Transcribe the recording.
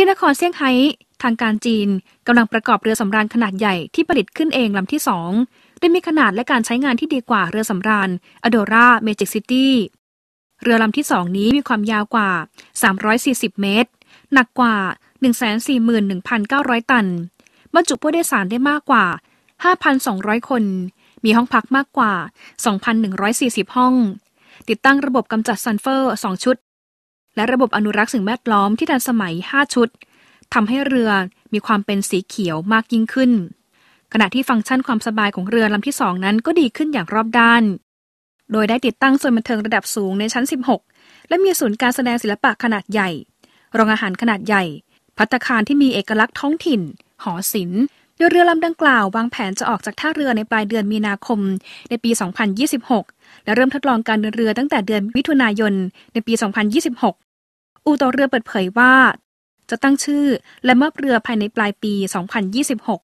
ที่นครเซี่ยงไฮ้ทางการจีนกำลังประกอบเรือสำราญขนาดใหญ่ที่ผลิตขึ้นเองลำที่สองโดยมีขนาดและการใช้งานที่ดีกว่าเรือสำราญอโดราเมจิกซิตี้ เรือลำที่สองนี้มีความยาวกว่า 340 เมตร หนักกว่า 141,900 ตัน บรรจุผู้โดยสารได้มากกว่า 5,200 คน มีห้องพักมากกว่า 2,140 ห้อง ติดตั้งระบบกำจัดซันเฟอร์ 2 ชุดและระบบอนุรักษ์สิ่งแวดล้อมที่ทันสมัย 5 ชุด ทำให้เรือมีความเป็นสีเขียวมากยิ่งขึ้น ขณะที่ฟังก์ชันความสบายของเรือลำที่ 2 นั้นก็ดีขึ้นอย่างรอบด้าน โดยได้ติดตั้งโซนบันเทิงระดับสูงในชั้น 16 และมีศูนย์การแสดงศิลปะขนาดใหญ่โรงอาหารขนาดใหญ่ พัตคารที่มีเอกลักษณ์ท้องถิ่น หอศิลป์ โดยเรือลำดังกล่าววางแผนจะออกจากท่าเรือในปลายเดือนมีนาคมในปี 2026 และเริ่มทดลองการเดินเรือตั้งแต่เดือนมิถุนายนในปี 2026อู่ต่อเรือเปิดเผยว่า จะตั้งชื่อและมอบเรือภายในปลายปี 2026